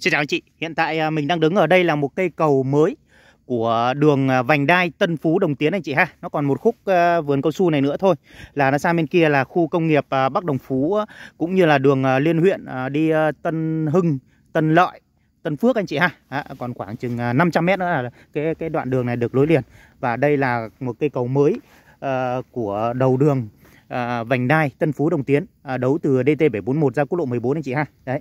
Xin chào anh chị, hiện tại à, mình đang đứng ở đây là một cây cầu mới của đường à, vành đai Tân Phú Đồng Tiến anh chị ha. Nó còn một khúc à, vườn cao su này nữa thôi. Là nó sang bên kia là khu công nghiệp Bắc Đồng Phú cũng như là đường liên huyện đi Tân Hưng, Tân Lợi, Tân Phước anh chị ha. À, còn khoảng chừng 500 m nữa là cái cái đoạn đường này được nối liền. Và đây là một cây cầu mới uh, của đầu đường uh, vành đai Tân Phú Đồng Tiến uh, đấu từ DT741 ra quốc lộ 14 anh chị ha. Đấy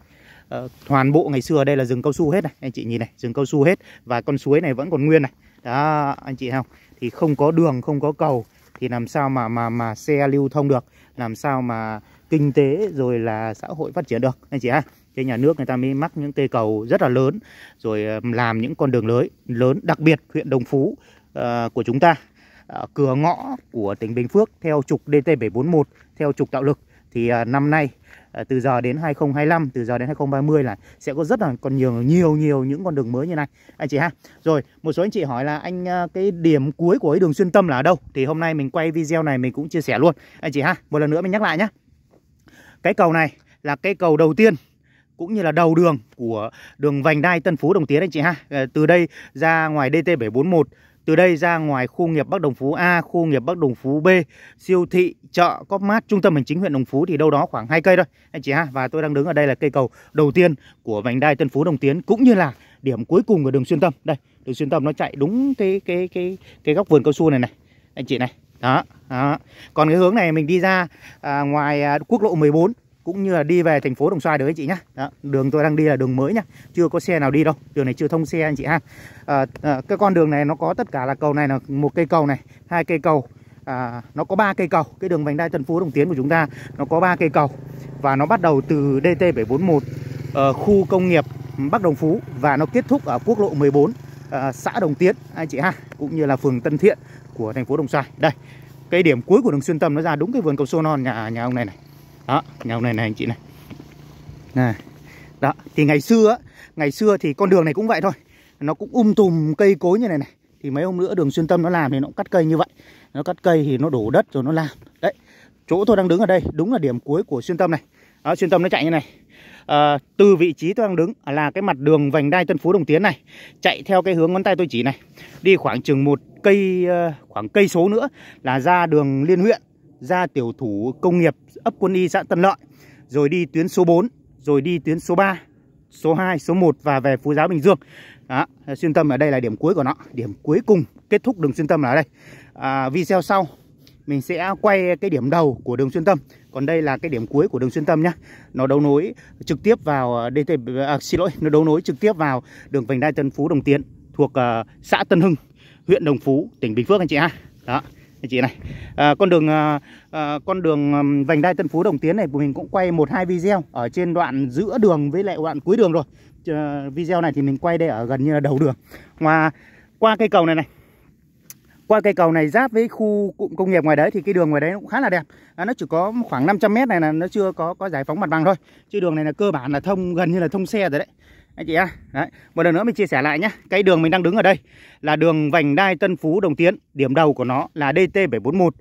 uh, toàn bộ ngày xưa đây là rừng cao su hết này anh chị nhìn này rừng cao su hết và con suối này vẫn còn nguyên này đó anh chị không thì không có đường không có cầu thì làm sao mà mà mà xe lưu thông được làm sao mà kinh tế rồi là xã hội phát triển được anh chị ha cái nhà nước người ta mới mắc những cây cầu rất là lớn rồi ờ, làm những con đường lưới lớn đặc biệt huyện Đồng Phú uh, của chúng ta uh, cửa ngõ của tỉnh Bình Phước theo trục DT741 theo trục tạo lực thì à, năm nay à, từ giờ đến 2025 từ giờ đến 2030 là sẽ có rất là còn nhiều nhiều nhiều những con đường mới như này anh chị ha rồi một số anh chị hỏi là anh à, cái điểm cuối của cái đường xuyên tâm là ở đâu thì hôm nay mình quay video này mình cũng chia sẻ luôn anh chị ha một lần nữa mình nhắc lại nhé cái cầu này là cái cầu đầu tiên cũng như là đầu đường của đường vành đai Tân Phú Đồng Tiến anh chị ha. Ờ, từ đây ra ngoài DT741 từ đây ra ngoài khu nghiệp Bắc Đồng Phú A, khu nghiệp Bắc Đồng Phú B, siêu thị, chợ, cóp mát, trung tâm hành chính huyện Đồng Phú thì đâu đó khoảng hai cây thôi anh chị ha. Và tôi đang đứng ở đây là cây cầu đầu tiên của vành đai Tân Phú Đồng Tiến cũng như là điểm cuối cùng của đường xuyên tâm. Đây, đường xuyên tâm nó chạy đúng cái cái cái cái góc vườn cao su này này anh chị này. Đó, đó. Còn cái hướng này mình đi ra à, ngoài à, quốc lộ 14 cũng như là đi về thành phố Đồng Xoài được anh chị nhé đường tôi đang đi là đường mới nhá, chưa có xe nào đi đâu. Đường này chưa thông xe anh chị ha. À, à, cái con đường này nó có tất cả là cầu này là một cây cầu này, hai cây cầu, à, nó có ba cây cầu. Cái đường vành đai Tân Phú Đồng Tiến của chúng ta nó có ba cây cầu và nó bắt đầu từ DT 741 ở khu công nghiệp Bắc Đồng Phú và nó kết thúc ở quốc lộ 14 à, ờ, xã Đồng Tiến anh chị ha, cũng như là phường Tân Thiện của thành phố Đồng Xoài. Đây, cái điểm cuối của đường xuyên tâm nó ra đúng cái vườn cầu xô non nhà nhà ông này này đó nhà này này anh chị này này đó thì ngày xưa ngày xưa thì con đường này cũng vậy thôi nó cũng um tùm cây cối như này này thì mấy hôm nữa đường xuyên tâm nó làm thì nó cũng cắt cây như vậy nó cắt cây thì nó đổ đất rồi nó làm đấy chỗ tôi đang đứng ở đây đúng là điểm cuối của xuyên tâm này đó, xuyên tâm nó chạy như này à, từ vị trí tôi đang đứng là cái mặt đường vành đai Tân Phú Đồng Tiến này chạy theo cái hướng ngón tay tôi chỉ này đi khoảng chừng một cây ờ, khoảng cây số nữa là ra đường liên huyện ra tiểu thủ công nghiệp ấp Quân Y xã Tân Lợi, rồi đi tuyến số 4, rồi đi tuyến số 3, số 2, số 1 và về Phú Giáo Bình Dương. Đó, xuyên tâm ở đây là điểm cuối của nó, điểm cuối cùng kết thúc đường xuyên tâm là ở đây. À, video sau mình sẽ quay cái điểm đầu của đường xuyên tâm còn đây là cái điểm cuối của đường xuyên tâm nhá nó đấu nối trực tiếp vào dt à, à, xin lỗi nó đấu nối trực tiếp vào đường vành đai tân phú đồng tiến thuộc uh, xã tân hưng huyện đồng phú tỉnh bình phước anh chị ha đó anh chị này à, con đường à, à con đường vành đai Tân Phú Đồng Tiến này mình cũng quay một hai video ở trên đoạn giữa đường với lại đoạn cuối đường rồi à, video này thì mình quay đây ở gần như là đầu đường ngoài qua cây cầu này này qua cây cầu này giáp với khu cụm công nghiệp ngoài đấy thì cái đường ngoài đấy cũng khá là đẹp à, nó chỉ có khoảng 500 mét này là nó chưa có có giải phóng mặt bằng thôi chứ đường này là cơ bản là thông gần như là thông xe rồi đấy anh chị ha đấy một lần nữa mình chia sẻ lại nhé cái đường mình đang đứng ở đây là đường vành đai Tân Phú Đồng Tiến điểm đầu của nó là DT 741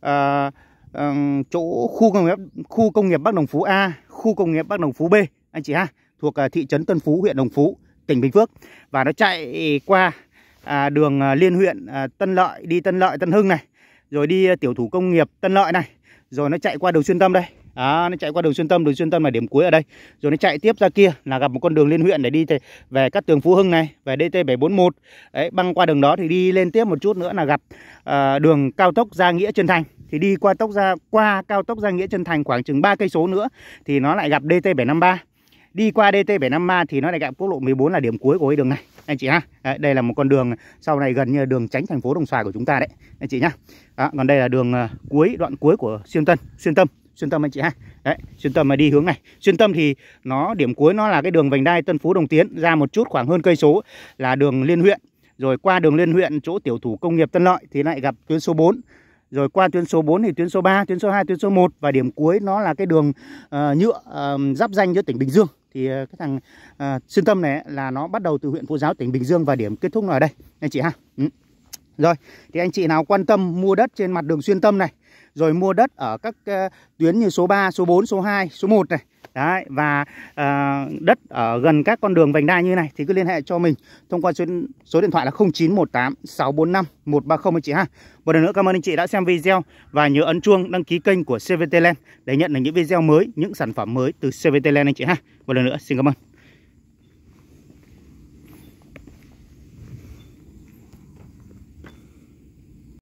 à, à, chỗ khu công nghiệp khu công nghiệp Bắc Đồng Phú A khu công nghiệp Bắc Đồng Phú B anh chị ha thuộc ờ, thị trấn Tân Phú huyện Đồng Phú tỉnh Bình Phước và nó chạy qua à, đường ờ, liên huyện à, Tân Lợi đi Tân Lợi Tân Hưng này rồi đi tiểu thủ công nghiệp Tân Lợi này rồi nó chạy qua đường xuyên tâm đây đó, nó chạy qua đường xuyên tâm đường xuyên tâm là điểm cuối ở đây rồi nó chạy tiếp ra kia là gặp một con đường liên huyện để đi về các tường phú hưng này về dt 741 đấy băng qua đường đó thì đi lên tiếp một chút nữa là gặp à, đường cao tốc gia nghĩa trân thành thì đi qua tốc ra qua cao tốc gia nghĩa trân thành khoảng chừng 3 cây số nữa thì nó lại gặp dt 753 đi qua DT753 thì nó lại gặp quốc lộ 14 là điểm cuối của cái đường này anh chị ha. Đấy, đây là một con đường sau này gần như là đường tránh thành phố Đồng Xoài của chúng ta đấy anh chị nhá. Đó, còn đây là đường ờ, cuối đoạn cuối của xuyên Tân, xuyên Tâm xuyên tâm anh chị ha đấy xuyên tâm mà đi hướng này xuyên tâm thì nó điểm cuối nó là cái đường vành đai tân phú đồng tiến ra một chút khoảng hơn cây số là đường liên huyện rồi qua đường liên huyện chỗ tiểu thủ công nghiệp tân lợi thì lại gặp tuyến số 4 rồi qua tuyến số 4 thì tuyến số 3, tuyến số 2, tuyến số 1 và điểm cuối nó là cái đường uh, nhựa uh, giáp danh giữa tỉnh Bình Dương thì uh, cái thằng uh, xuyên tâm này là nó bắt đầu từ huyện Phú Giáo tỉnh Bình Dương và điểm kết thúc là ở đây anh chị ha. Ừ. Rồi, thì anh chị nào quan tâm mua đất trên mặt đường xuyên tâm này rồi mua đất ở các ờ, tuyến như số 3, số 4, số 2, số 1 này. Đấy, và à, đất ở gần các con đường vành đai như này thì cứ liên hệ cho mình thông qua số, số điện thoại là 0918 645 130 anh chị ha. Một lần nữa cảm ơn anh chị đã xem video và nhớ ấn chuông đăng ký kênh của CVT Land để nhận được những video mới, những sản phẩm mới từ CVT Land anh chị ha. Một lần nữa xin cảm ơn.